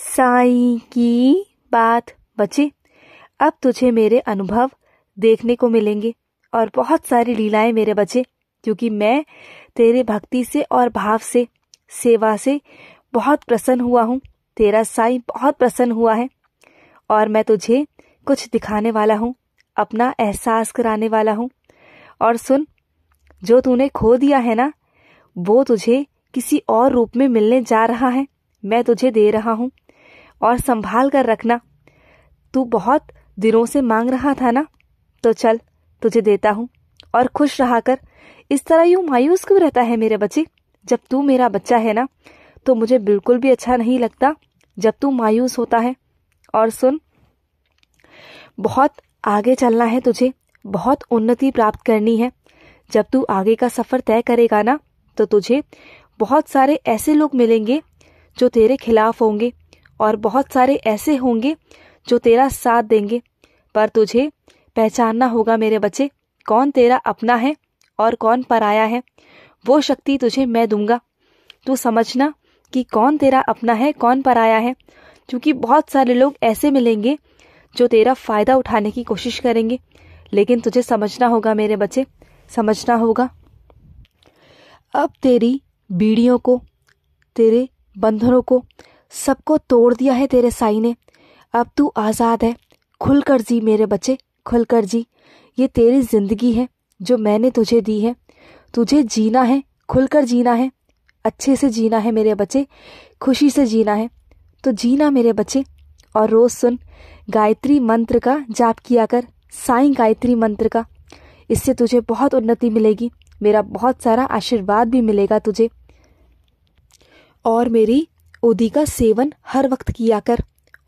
साई की बात बची अब तुझे मेरे अनुभव देखने को मिलेंगे और बहुत सारी लीलाएं मेरे बचे क्योंकि मैं तेरे भक्ति से और भाव से सेवा से बहुत प्रसन्न हुआ हूँ तेरा साई बहुत प्रसन्न हुआ है और मैं तुझे कुछ दिखाने वाला हूँ अपना एहसास कराने वाला हूँ और सुन जो तूने खो दिया है ना वो तुझे किसी और रूप में मिलने जा रहा है मैं तुझे दे रहा हूँ और संभाल कर रखना तू बहुत दिनों से मांग रहा था ना तो चल तुझे देता हूँ और खुश रहा कर इस तरह यूं मायूस क्यों रहता है मेरे बच्चे जब तू मेरा बच्चा है ना तो मुझे बिल्कुल भी अच्छा नहीं लगता जब तू मायूस होता है और सुन बहुत आगे चलना है तुझे बहुत उन्नति प्राप्त करनी है जब तू आगे का सफ़र तय करेगा ना तो तुझे बहुत सारे ऐसे लोग मिलेंगे जो तेरे खिलाफ होंगे और बहुत सारे ऐसे होंगे जो तेरा साथ देंगे पर तुझे पहचानना होगा मेरे बच्चे कौन तेरा अपना है और कौन पराया है वो शक्ति तुझे मैं दूंगा तू समझना कि कौन तेरा अपना है कौन पराया है क्योंकि बहुत सारे लोग ऐसे मिलेंगे जो तेरा फ़ायदा उठाने की कोशिश करेंगे लेकिन तुझे समझना होगा मेरे बच्चे समझना होगा अब तेरी बीड़ियों को तेरे बंधनों को सबको तोड़ दिया है तेरे साई ने अब तू आज़ाद है खुल कर जी मेरे बच्चे खुल कर जी ये तेरी ज़िंदगी है जो मैंने तुझे दी है तुझे जीना है खुल कर जीना है अच्छे से जीना है मेरे बच्चे खुशी से जीना है तो जीना मेरे बच्चे और रोज़ सुन गायत्री मंत्र का जाप किया कर साई गायत्री मंत्र का इससे तुझे बहुत उन्नति मिलेगी मेरा बहुत सारा आशीर्वाद भी मिलेगा तुझे और मेरी ओदी का सेवन हर वक्त किया कर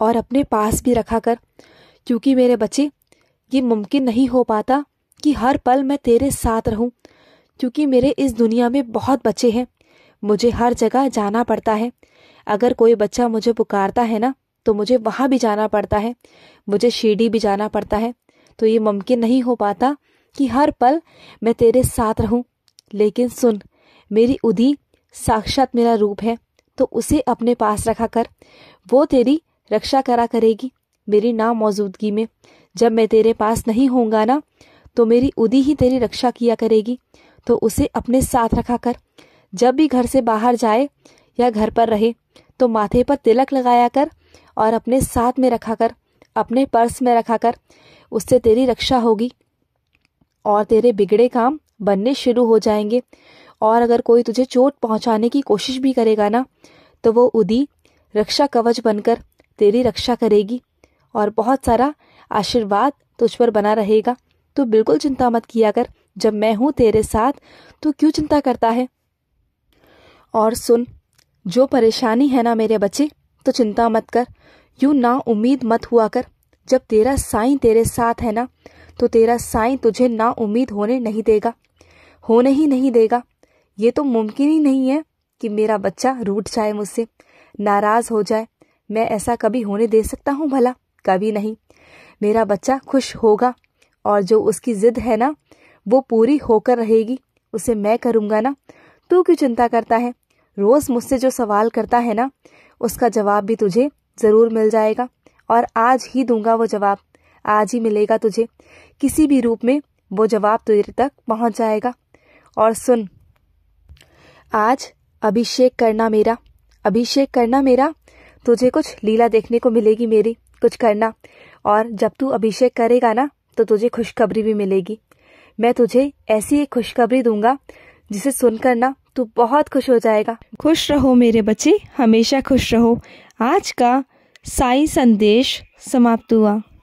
और अपने पास भी रखा कर क्योंकि मेरे बच्चे ये मुमकिन नहीं हो पाता कि हर पल मैं तेरे साथ रहूं क्योंकि मेरे इस दुनिया में बहुत बच्चे हैं मुझे हर जगह जाना पड़ता है अगर कोई बच्चा मुझे पुकारता है ना तो मुझे वहाँ भी जाना पड़ता है मुझे शिरडी भी जाना पड़ता है तो ये मुमकिन नहीं हो पाता कि हर पल मैं तेरे साथ रहूं लेकिन सुन मेरी उदी साक्षात मेरा रूप है तो उसे अपने पास रखा कर वो तेरी रक्षा करा करेगी मेरी ना मौजूदगी में जब मैं तेरे पास नहीं होऊंगा ना तो मेरी उदी ही तेरी रक्षा किया करेगी तो उसे अपने साथ रखा कर जब भी घर से बाहर जाए या घर पर रहे तो माथे पर तिलक लगाया कर और अपने साथ में रखा कर अपने पर्स में रखा कर उससे तेरी रक्षा होगी और तेरे बिगड़े काम बनने शुरू हो जाएंगे और अगर कोई तुझे चोट पहुंचाने की कोशिश भी करेगा ना तो वो उदी रक्षा कवच बनकर तेरी रक्षा करेगी और बहुत सारा आशीर्वाद तुझ पर बना रहेगा तो बिल्कुल चिंता मत किया कर जब मैं हूं तेरे साथ तो क्यों चिंता करता है और सुन जो परेशानी है ना मेरे बच्चे तो चिंता मत कर यूं ना उम्मीद मत हुआ कर जब तेरा साईं तेरे साथ है ना तो तेरा साईं तुझे ना उम्मीद होने नहीं देगा होने ही नहीं देगा ये तो मुमकिन ही नहीं है कि मेरा बच्चा रूठ जाए मुझसे नाराज हो जाए मैं ऐसा कभी होने दे सकता हूँ भला कभी नहीं मेरा बच्चा खुश होगा और जो उसकी जिद है ना वो पूरी होकर रहेगी उसे मैं करूँगा ना तू क्यों चिंता करता है रोज़ मुझसे जो सवाल करता है ना उसका जवाब भी तुझे ज़रूर मिल जाएगा और आज ही दूंगा वो जवाब आज ही मिलेगा तुझे किसी भी रूप में वो जवाब तुझे तक पहुंच जाएगा और सुन आज अभिषेक करना मेरा अभिषेक करना मेरा तुझे कुछ लीला देखने को मिलेगी मेरी कुछ करना और जब तू अभिषेक करेगा ना तो तुझे खुशखबरी भी मिलेगी मैं तुझे ऐसी एक खुशखबरी दूंगा जिसे सुनकर ना तू बहुत खुश हो जाएगा खुश रहो मेरे बच्चे हमेशा खुश रहो आज का साई संदेश समाप्त हुआ